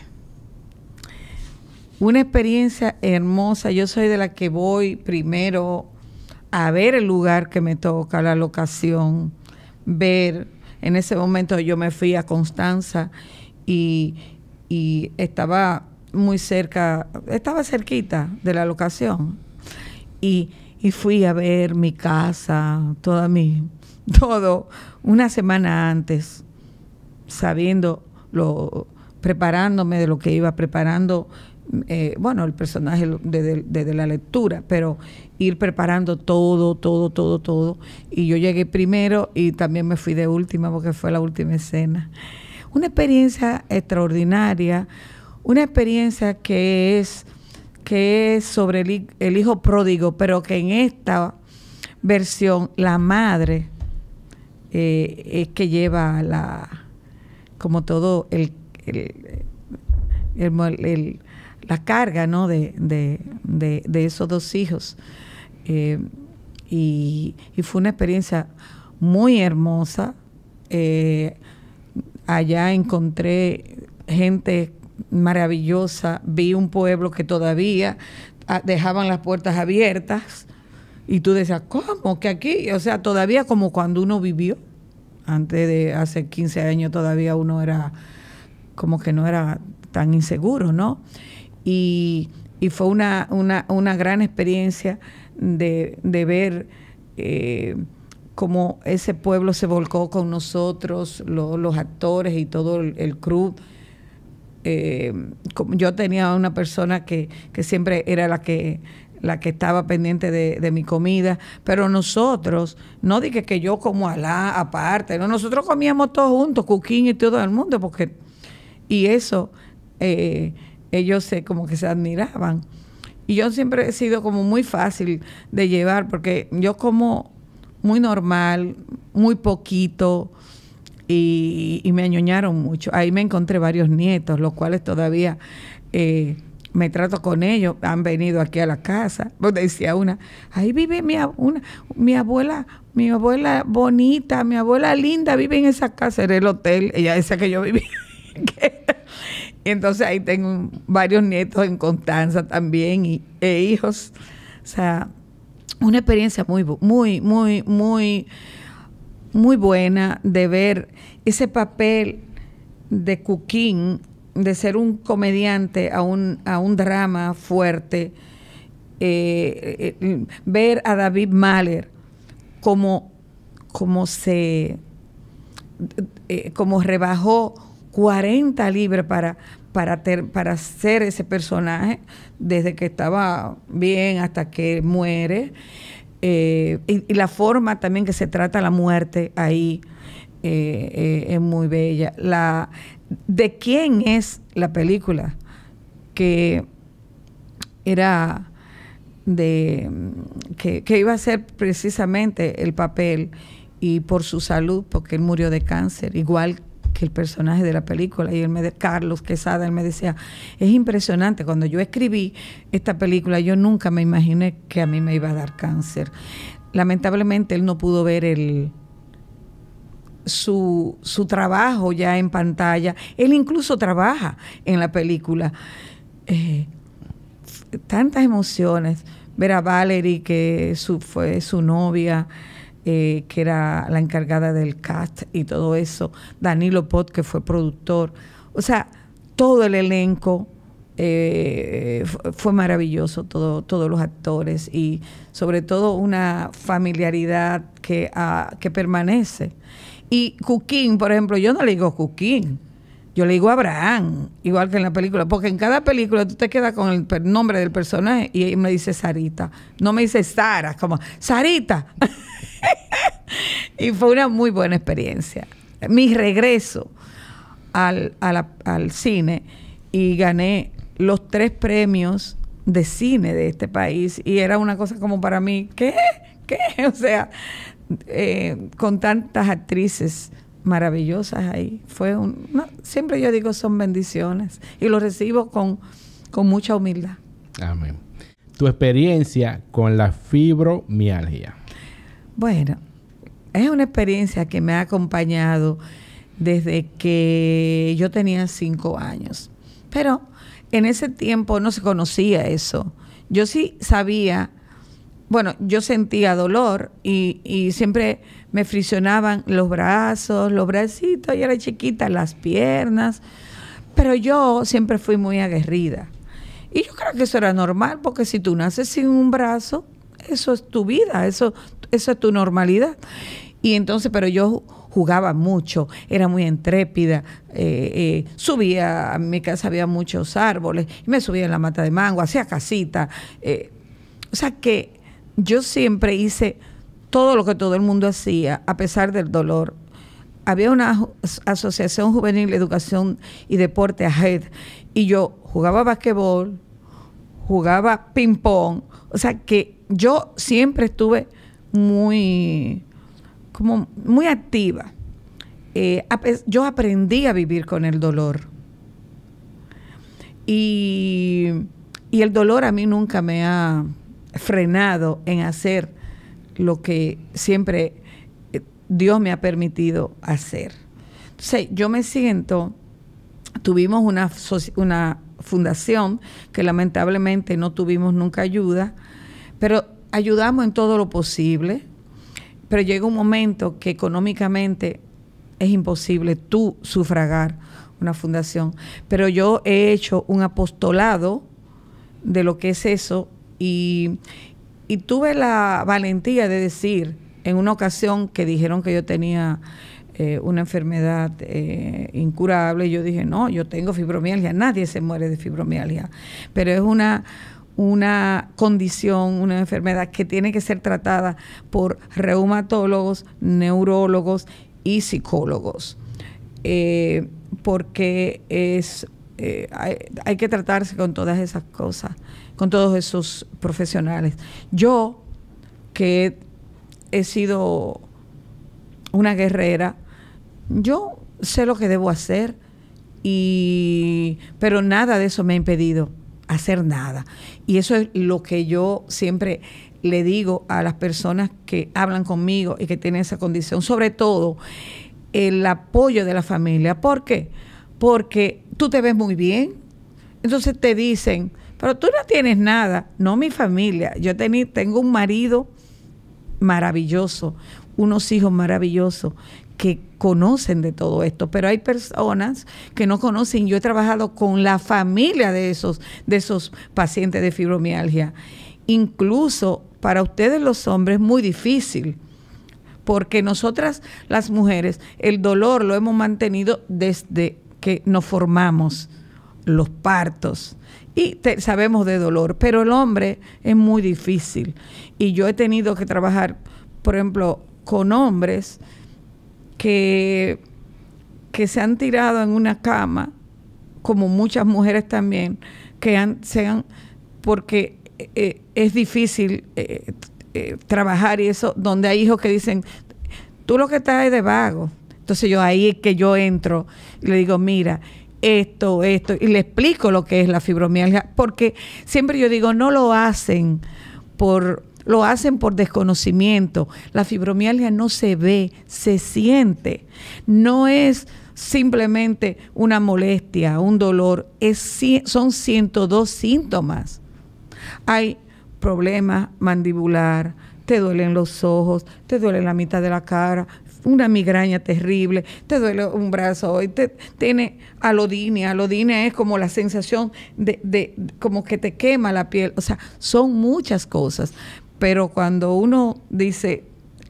Una experiencia hermosa. Yo soy de la que voy primero a ver el lugar que me toca, la locación, ver. En ese momento yo me fui a Constanza y, estaba muy cerca, estaba cerquita de la locación. Y, y fui a ver mi casa, toda mi, <laughs> todo, una semana antes, sabiendo lo, preparándome de lo que iba, preparando eh, bueno, el personaje desde, la lectura, pero ir preparando todo, todo, todo, todo. Y yo llegué primero y también me fui de última porque fue la última escena. Una experiencia extraordinaria, una experiencia que es, que es sobre el, hijo pródigo, pero que en esta versión la madre eh, es que lleva la, como todo el, la carga ¿no? de, esos dos hijos. Eh, y, fue una experiencia muy hermosa. Eh, allá encontré gente maravillosa, vi un pueblo que todavía ah, dejaban las puertas abiertas y tú decías, ¿cómo? Que aquí, o sea, todavía como cuando uno vivió, antes de hace 15 años todavía uno era como que no era tan inseguro, ¿no? y, fue una, gran experiencia de, ver eh, cómo ese pueblo se volcó con nosotros, los actores y todo el, club crew. Eh, yo tenía una persona que, siempre era la que la que estaba pendiente de, mi comida, pero nosotros, no dije que yo como a la aparte, no, nosotros comíamos todos juntos, cuquín y todo el mundo, porque, y eso, eh, ellos se, como que se admiraban. Y yo siempre he sido como muy fácil de llevar porque yo como muy normal, muy poquito y, me añoñaron mucho. Ahí me encontré varios nietos, los cuales todavía eh, me trato con ellos. Han venido aquí a la casa. Pues decía una, ahí vive mi, mi abuela, mi abuela bonita, mi abuela linda, vive en esa casa, era el hotel, ella esa que yo viví <laughs> Entonces ahí tengo varios nietos en Constanza también y, e hijos. O sea, una experiencia muy, muy, muy, muy, muy buena de ver ese papel de Cooking, de ser un comediante a un, a un drama fuerte. Eh, eh, eh, ver a David Mahler como, como se como rebajó 40 libras para, para, para ser ese personaje, desde que estaba bien hasta que muere. Eh, y, la forma también que se trata la muerte ahí eh, eh, es muy bella. La, ¿De quién es la película? Que era de que, que iba a ser precisamente el papel y por su salud, porque él murió de cáncer, igual que el personaje de la película. Y me Carlos Quesada, él me decía, es impresionante, cuando yo escribí esta película, yo nunca me imaginé que a mí me iba a dar cáncer. Lamentablemente él no pudo ver el, su, su, trabajo ya en pantalla. Él incluso trabaja en la película. Eh, tantas emociones. Ver a Valerie, que su, fue su novia, eh, que era la encargada del cast y todo eso, Danilo Pot, que fue productor. O sea, todo el elenco eh, fue maravilloso, todo, todos los actores y sobre todo una familiaridad que, ah, que permanece. Y Cuquín, por ejemplo, yo no le digo Coquín, yo le digo Abraham, igual que en la película, porque en cada película tú te quedas con el nombre del personaje y él me dice Sarita, no me dice Sara, como Sarita. <laughs> y fue una muy buena experiencia. Mi regreso al, cine y gané los tres premios de cine de este país y era una cosa como para mí, ¿qué? ¿Qué? <laughs> O sea, eh, con tantas actrices maravillosas ahí. Fue un, siempre yo digo son bendiciones y lo recibo con, con mucha humildad. Amén. Tu experiencia con la fibromialgia. Bueno, es una experiencia que me ha acompañado desde que yo tenía cinco años. Pero en ese tiempo no se conocía eso. Yo sí sabía, bueno, yo sentía dolor y, siempre me frisionaban los brazos, los bracitos, Y era chiquita, las piernas, pero yo siempre fui muy aguerrida. Y yo creo que eso era normal, porque si tú naces sin un brazo, eso es tu vida, eso esa es tu normalidad. Y entonces, pero yo jugaba mucho, era muy intrépida, eh, eh, subía, a mi casa había muchos árboles, me subía en la mata de mango, hacía casita. Eh, o sea que yo siempre hice todo lo que todo el mundo hacía, a pesar del dolor. Había una asociación juvenil de educación y deporte, AJED, y yo jugaba basquetbol, jugaba ping-pong, o sea que yo siempre estuve muy, como muy activa. Eh, yo aprendí a vivir con el dolor. Y, y el dolor a mí nunca me ha frenado en hacer lo que siempre eh, Dios me ha permitido hacer. Entonces, yo me siento, tuvimos una, una fundación que lamentablemente no tuvimos nunca ayuda, pero ayudamos en todo lo posible, pero llega un momento que económicamente es imposible tú sufragar una fundación. Pero yo he hecho un apostolado de lo que es eso y, tuve la valentía de decir en una ocasión que dijeron que yo tenía eh, una enfermedad eh, incurable, yo dije, no, yo tengo fibromialgia, nadie se muere de fibromialgia, pero es una, una condición, una enfermedad que tiene que ser tratada por reumatólogos, neurólogos y psicólogos, eh, porque es, eh, hay, hay, que tratarse con todas esas cosas, con todos esos profesionales. Yo, que he sido una guerrera, yo sé lo que debo hacer, y, pero nada de eso me ha impedido hacer nada. Y eso es lo que yo siempre le digo a las personas que hablan conmigo y que tienen esa condición, sobre todo el apoyo de la familia. ¿Por qué? Porque tú te ves muy bien, entonces te dicen, pero tú no tienes nada, no mi familia, yo tengo un marido maravilloso, unos hijos maravillosos que conocen de todo esto, pero hay personas que no conocen. Yo he trabajado con la familia de esos, de esos pacientes de fibromialgia. Incluso para ustedes los hombres es muy difícil, porque nosotras las mujeres el dolor lo hemos mantenido desde que nos formamos, los partos y sabemos de dolor, pero el hombre es muy difícil. Y yo he tenido que trabajar, por ejemplo, con hombres que, se han tirado en una cama, como muchas mujeres también, que han, sean, porque eh, es difícil eh, eh, trabajar y eso, donde hay hijos que dicen, tú lo que estás es de vago. Entonces yo ahí es que yo entro y le digo, mira, esto, esto, y le explico lo que es la fibromialgia, porque siempre yo digo, no lo hacen por lo hacen por desconocimiento. La fibromialgia no se ve, se siente. No es simplemente una molestia, un dolor, es, son 102 síntomas. Hay problemas mandibular, te duelen los ojos, te duele la mitad de la cara, una migraña terrible, te duele un brazo te tiene alodinia, alodinia es como la sensación de, de como que te quema la piel, o sea, son muchas cosas, pero cuando uno dice,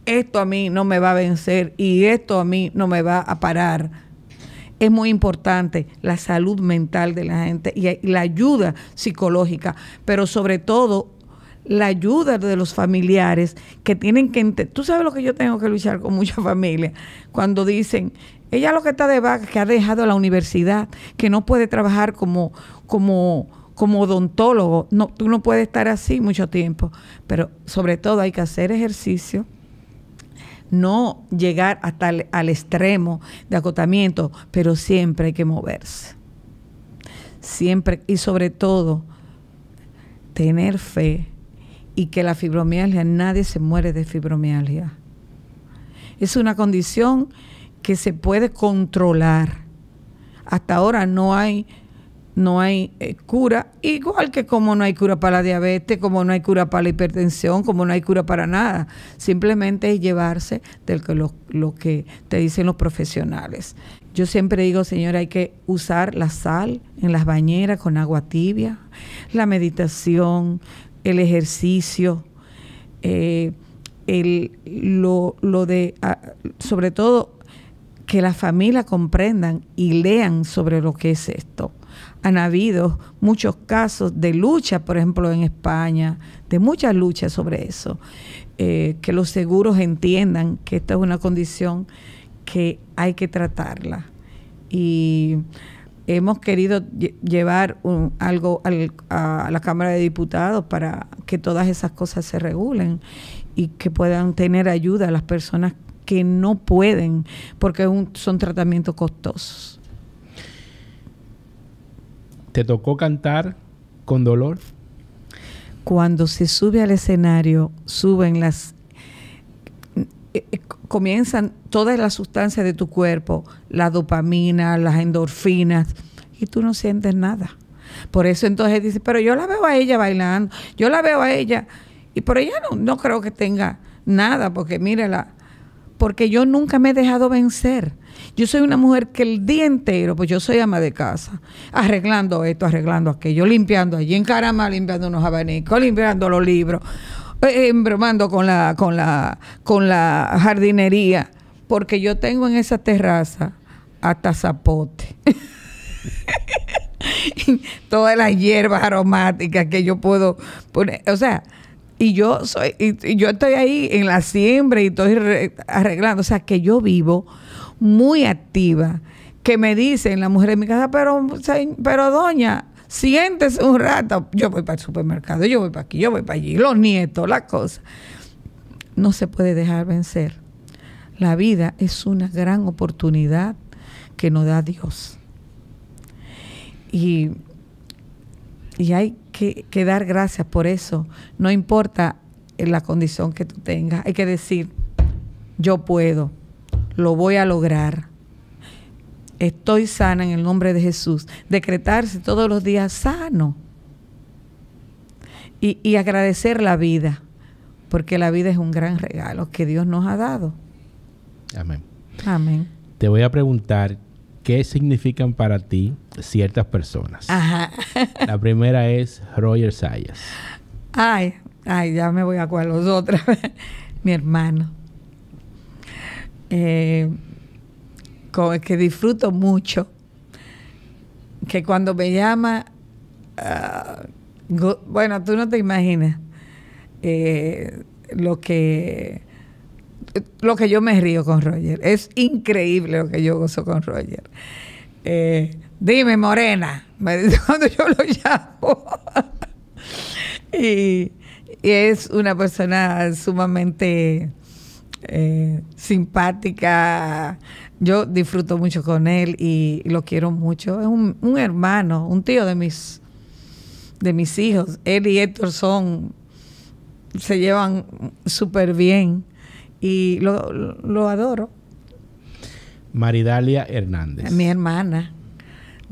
esto a mí no me va a vencer y esto a mí no me va a parar, es muy importante la salud mental de la gente y la ayuda psicológica, pero sobre todo la ayuda de los familiares que tienen que tú sabes lo que yo tengo que luchar con mucha <laughs> familia, cuando dicen ella lo que está de vaca que ha dejado la universidad que no puede trabajar como como como odontólogo, no, tú no puedes estar así mucho tiempo, pero sobre todo hay que hacer ejercicio, no llegar hasta el, al extremo de acotamiento, pero siempre hay que moverse. Siempre y sobre todo tener fe y que la fibromialgia, nadie se muere de fibromialgia. Es una condición que se puede controlar. Hasta ahora no hay no hay eh, cura, igual que como no hay cura para la diabetes, como no hay cura para la hipertensión, como no hay cura para nada. Simplemente es llevarse de lo, lo que te dicen los profesionales. Yo siempre digo, señor, hay que usar la sal en las bañeras con agua tibia, la meditación, el ejercicio, eh, el, lo, lo de, ah, sobre todo que las familias comprendan y lean sobre lo que es esto. Han habido muchos casos de lucha, por ejemplo, en España, de muchas luchas sobre eso. Eh, que los seguros entiendan que esta es una condición que hay que tratarla. Y hemos querido llevar algo a la Cámara de Diputados para que todas esas cosas se regulen y que puedan tener ayuda a las personas que no pueden porque son tratamientos costosos. ¿Te tocó cantar con dolor? Cuando se sube al escenario, suben las... Eh, eh, comienzan todas las sustancias de tu cuerpo, la dopamina, las endorfinas, y tú no sientes nada. Por eso entonces dices, pero yo la veo a ella bailando, yo la veo a ella, y por ella no, no creo que tenga nada, porque la porque yo nunca me he dejado vencer. Yo soy una mujer que el día entero, pues yo soy ama de casa, arreglando esto, arreglando aquello, limpiando allí en limpiando unos abanicos, limpiando los libros, eh, eh con la, con, la, con la jardinería, porque yo tengo en esa terraza hasta zapote. <laughs> Todas las hierbas aromáticas que yo puedo poner, o sea, y yo soy y, yo estoy ahí en la siembra y estoy arreglando, o sea, que yo vivo muy activa, que me dicen las mujeres en mi casa, pero pero doña, siéntese un rato, yo voy para el supermercado, yo voy para aquí, yo voy para allí, los nietos, las cosas. No se puede dejar vencer. La vida es una gran oportunidad que nos da Dios. Y y hay que, dar gracias por eso. No importa eh, la condición que tú tengas, hay que decir, yo puedo, lo voy a lograr. Estoy sana en el nombre de Jesús. Decretarse todos los días sano. Y, y agradecer la vida, porque la vida es un gran regalo que Dios nos ha dado. Amén. Amén. Te voy a preguntar, ¿qué significan para ti ciertas personas. <laughs> La primera es Roger Sayas. Ay, ay, ya me voy a acuar los otros. <laughs> Mi hermano. Eh, con el que disfruto mucho. Que cuando me llama, ah, bueno, tú no te imaginas eh, lo que lo que yo me río con Roger. Es increíble lo que yo gozo con Roger. Eh, dime Morena, cuando <laughs> yo lo llamo. <laughs> y, es una persona sumamente eh, simpática. Yo disfruto mucho con él y lo quiero mucho. Es un, hermano, un tío de mis, de mis hijos. Él y Héctor son, se llevan súper bien y lo, lo adoro. Maridalia Hernández. Mi hermana.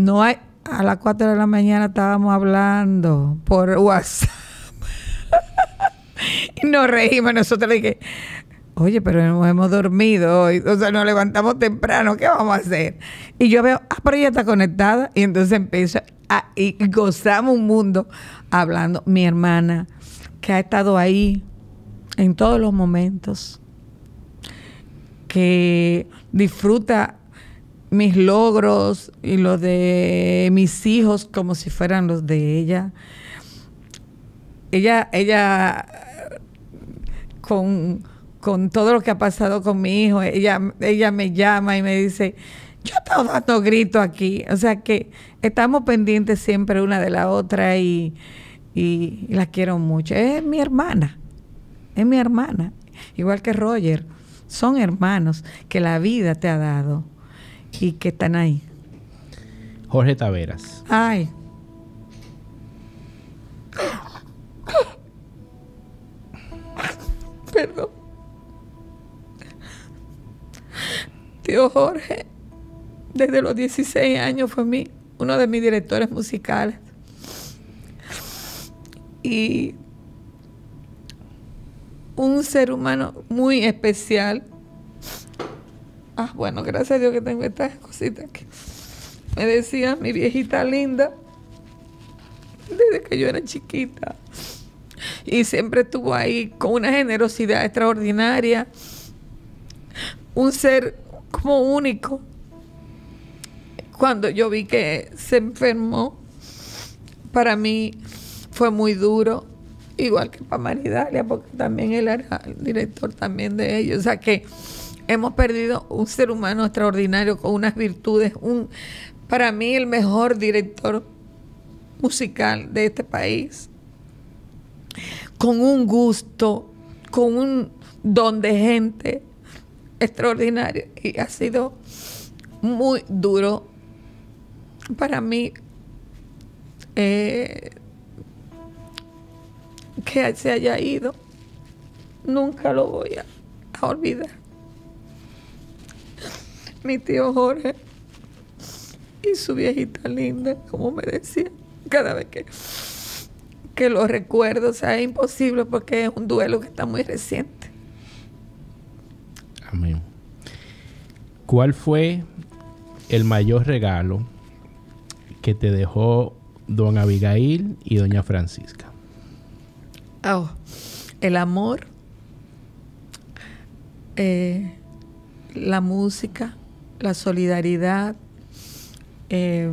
No hay, a las 4 de la mañana estábamos hablando por WhatsApp. <laughs> y nos reímos nosotros le oye, pero nos hemos dormido hoy, o sea, nos levantamos temprano, ¿qué vamos a hacer? Y yo veo, ah, pero ella está conectada, y entonces empieza a, y gozamos un mundo hablando. Mi hermana, que ha estado ahí en todos los momentos, que disfruta mis logros y los de mis hijos como si fueran los de ella. Ella, ella con, todo lo que ha pasado con mi hijo, ella, ella me llama y me dice, yo estaba dando grito aquí. O sea que estamos pendientes siempre una de la otra y, y, y la quiero mucho. Es mi hermana, es mi hermana, igual que Roger. Son hermanos que la vida te ha dado y qué están ahí. Jorge Taveras. Ay. Perdón. Tío Jorge, desde los 16 años fue mi, uno de mis directores musicales. Y un ser humano muy especial Ah, bueno, gracias a Dios que tengo estas cositas que me decía mi viejita linda desde que yo era chiquita. Y siempre estuvo ahí con una generosidad extraordinaria. Un ser como único. Cuando yo vi que se enfermó, para mí fue muy duro, igual que para Maridalia, porque también él era el director también de ellos. O sea que Hemos perdido un ser humano extraordinario con unas virtudes, un para mí el mejor director musical de este país. Con un gusto, con un don de gente extraordinario y ha sido muy duro para mí eh, que se haya ido. Nunca lo voy a olvidar mi tío Jorge y su viejita linda, como me decía, cada vez que, que lo recuerdo, o sea, es imposible porque es un duelo que está muy reciente. Amén. ¿Cuál fue el mayor regalo que te dejó don Abigail y doña Francisca? Oh, el amor, eh, la música, la solidaridad, eh,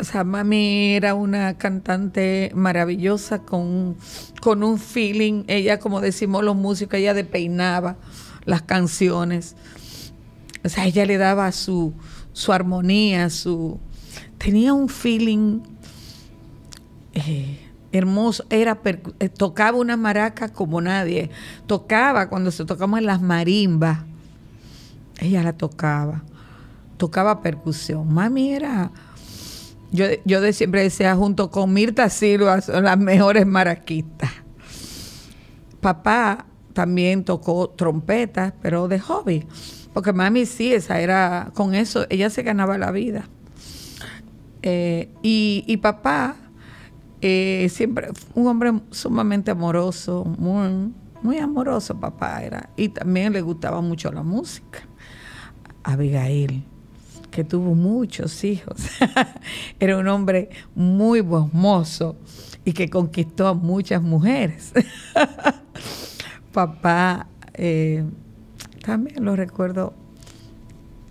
o sea, mami era una cantante maravillosa con, con un feeling. Ella, como decimos los músicos, ella depeinaba las canciones. O sea, ella le daba su, armonía, su... Tenía un feeling eh, hermoso, era eh, tocaba una maraca como nadie, tocaba cuando se en las marimbas, ella la tocaba, tocaba percusión, mami era, yo, de siempre decía, junto con Mirta Silva son las mejores maraquistas. Papá también tocó trompetas, pero de hobby, porque mami sí, esa era, con eso, ella se ganaba la vida. Eh, y papá eh, siempre un hombre sumamente amoroso, muy, amoroso papá era. Y también le gustaba mucho la música. Abigail, que tuvo muchos hijos. <laughs> era un hombre muy bosmoso y que conquistó a muchas mujeres. <laughs> papá, eh, también lo recuerdo.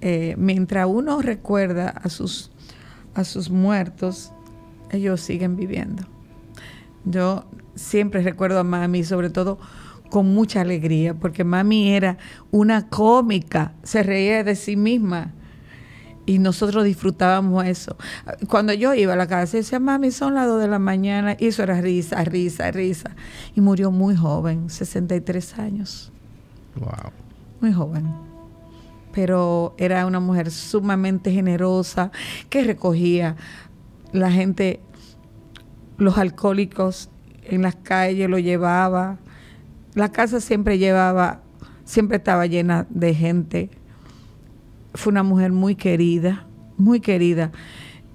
Eh, mientras uno recuerda a sus, a sus muertos, ellos siguen viviendo. Yo siempre recuerdo a mami, sobre todo con mucha alegría, porque mami era una cómica, se reía de sí misma y nosotros disfrutábamos eso. Cuando yo iba a la casa, decía, mami, son las 2 de la mañana, y eso era risa, risa, risa. Y murió muy joven, 63 años. Wow. Muy joven. Pero era una mujer sumamente generosa que recogía la gente, los alcohólicos en las calles lo llevaba. La casa siempre llevaba, siempre estaba llena de gente. Fue una mujer muy querida, muy querida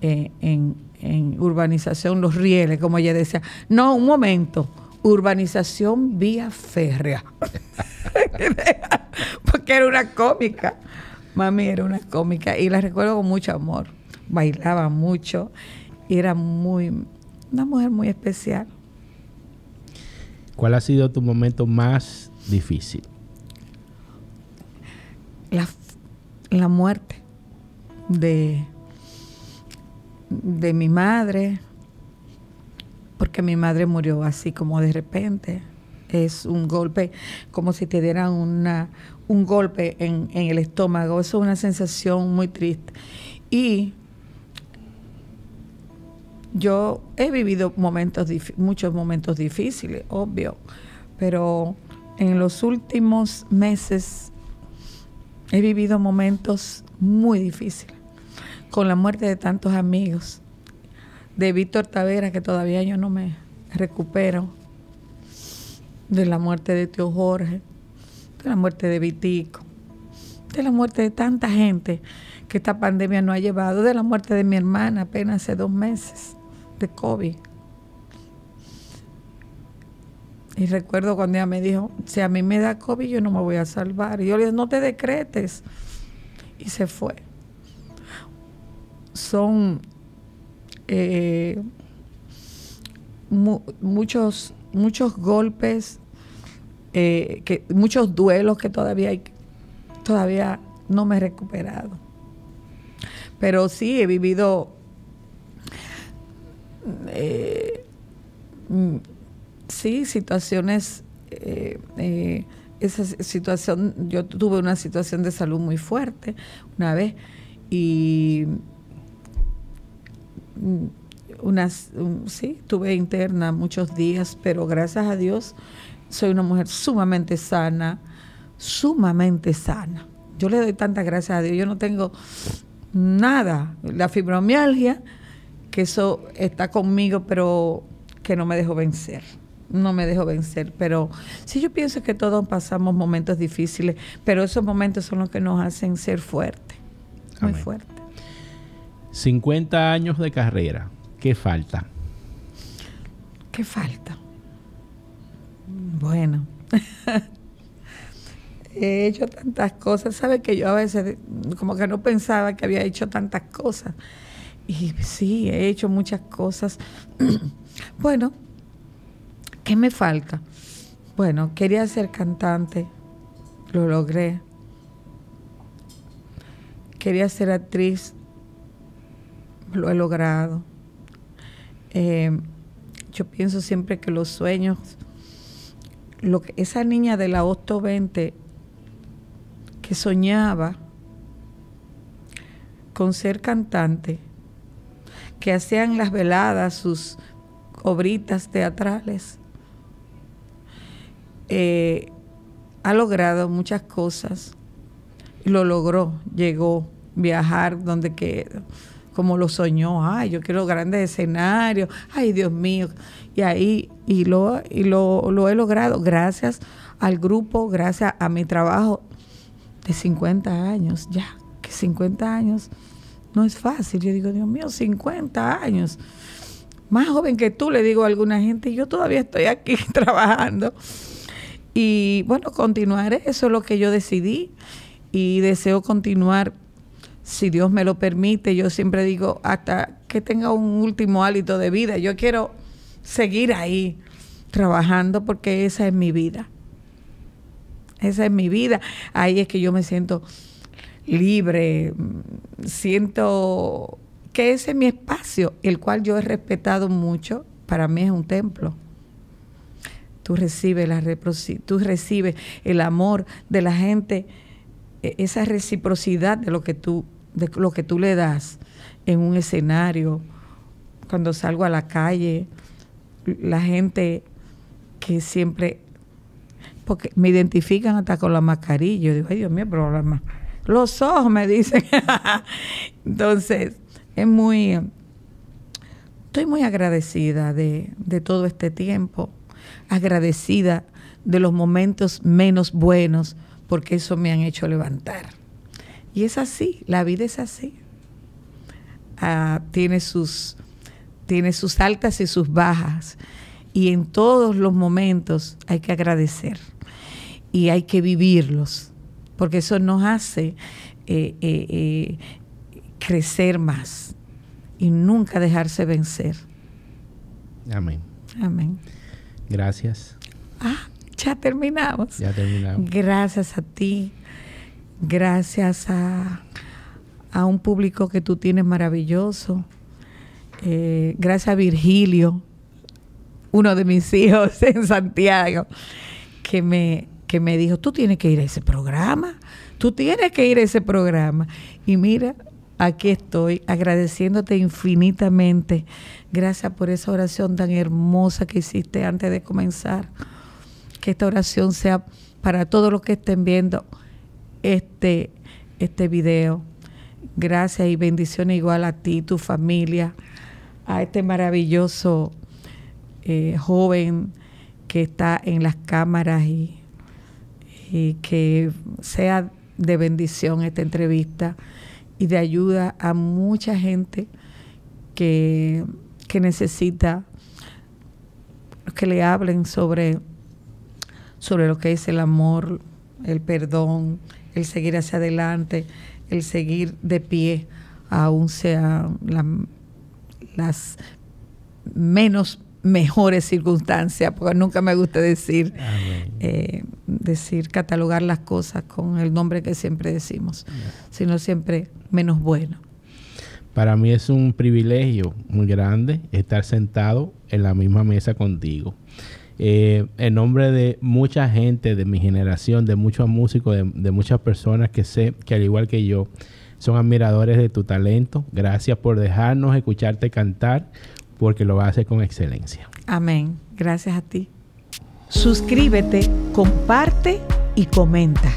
eh, en, en urbanización, los rieles, como ella decía. No, un momento, urbanización vía férrea. <laughs> Porque era una cómica. Mami era una cómica y la recuerdo con mucho amor. Bailaba mucho era muy, una mujer muy especial. ¿Cuál ha sido tu momento más difícil? La, muerte de, de mi madre, porque mi madre murió así como de repente. Es un golpe, como si te dieran una, un golpe en, el estómago. Eso es una sensación muy triste. Y yo he vivido momentos muchos momentos difíciles, obvio, pero en los últimos meses he vivido momentos muy difíciles, con la muerte de tantos amigos, de Víctor Tavera, que todavía yo no me recupero, de la muerte de Tío Jorge, de la muerte de Vitico, de la muerte de tanta gente que esta pandemia no ha llevado, de la muerte de mi hermana apenas hace dos meses de COVID. Y recuerdo cuando ella me dijo, si a mí me da COVID, yo no me voy a salvar. Y yo le dije, no te decretes. Y se fue. Son eh, muchos, muchos golpes, eh, que, muchos duelos que todavía hay, todavía no me he recuperado. Pero sí he vivido eh, mm, sí, situaciones, eh, eh, esa situación, yo tuve una situación de salud muy fuerte una vez y mm, unas, mm, sí, tuve interna muchos días, pero gracias a Dios soy una mujer sumamente sana, sumamente sana. Yo le doy tantas gracias a Dios, yo no tengo nada, la fibromialgia que eso está conmigo, pero que no me dejo vencer. No me dejo vencer, pero sí yo pienso que todos pasamos momentos difíciles, pero esos momentos son los que nos hacen ser fuertes, muy fuerte 50 años de carrera, ¿qué falta? ¿Qué falta? Bueno, <laughs> he hecho tantas cosas, sabe que yo a veces como que no pensaba que había hecho tantas cosas. Y sí, he hecho muchas cosas. <clears throat> bueno, ¿qué me falta? Bueno, quería ser cantante, lo logré. Quería ser actriz, lo he logrado. Em, yo pienso siempre que los sueños, lo que, esa niña de la 820 que soñaba con ser cantante, que hacían las veladas, sus obritas teatrales, eh, ha logrado muchas cosas. Lo logró, llegó a viajar donde quedó, como lo soñó. Ay, yo quiero grandes escenarios. Ay, Dios mío. Y ahí, y lo, y lo he logrado gracias al grupo, gracias a mi trabajo de 50 años, ya, que 50 años no es fácil. Yo digo, Dios mío, 50 años. Más joven que tú, le digo a alguna gente, yo todavía estoy aquí <laughs> trabajando. Y bueno, continuar, eso es lo que yo decidí y deseo continuar, si Dios me lo permite, yo siempre digo, hasta que tenga un último hálito de vida, yo quiero seguir ahí trabajando porque esa es mi vida. Esa es mi vida. Ahí es que yo me siento libre, siento que ese es mi espacio, el cual yo he respetado mucho, para mí es un templo. Tú recibes, la tú el amor de la gente, e, esa reciprocidad de lo que tú, lo que tú le das en un escenario, cuando salgo a la calle, la gente que siempre, porque me identifican hasta con la mascarilla, yo digo, ay Dios mío, problema. Los ojos me dicen. <laughs> Entonces, es muy... Estoy muy agradecida de, de todo este tiempo, agradecida de los momentos menos buenos, porque eso me han hecho levantar. Y es así, la vida es así. Ah, tiene, sus, tiene sus altas y sus bajas. Y en todos los momentos hay que agradecer y hay que vivirlos porque eso nos hace eh, eh, eh, crecer más y nunca dejarse vencer. Amén. Amén. Gracias. Ah, ya terminamos. Ya terminamos. Gracias a ti. Gracias a, un público que tú tienes maravilloso. gracias a Virgilio, uno de mis <laughs> hijos en Santiago, que me que me dijo, tú tienes que ir a ese programa, tú tienes que ir a ese programa. Y mira, aquí estoy agradeciéndote infinitamente. Gracias por esa oración tan hermosa que hiciste antes de comenzar. Que esta oración sea para todos los que estén viendo este, este video. Gracias y bendiciones igual a ti, tu familia, a este maravilloso eh, joven que está en las cámaras y y que sea de bendición esta entrevista y de ayuda a mucha gente que, necesita que le hablen sobre, sobre lo que es el amor, el perdón, el seguir hacia adelante, el seguir de pie, aún sean las menos mejores circunstancias, porque nunca me gusta decir, ah, eh, decir, catalogar las cosas con el nombre que siempre decimos, sino siempre menos bueno. Para mí es un privilegio muy grande estar sentado en la misma mesa contigo. Eh, en nombre de mucha gente de mi generación, de muchos músicos, de muchas personas que sé que al igual que yo, son admiradores de tu talento. Gracias por dejarnos escucharte cantar, porque lo va a hacer con excelencia. Amén. Gracias a ti. Suscríbete, comparte y comenta.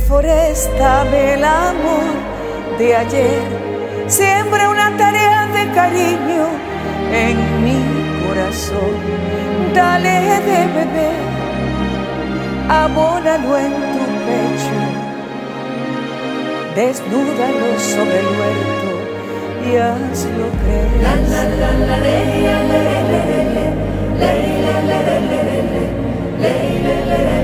Foresta el amor de ayer, siembra una tarea de cariño en mi corazón. Dale de bebé, abónalo en tu pecho, desnúdalo sobre el huerto y hazlo crecer.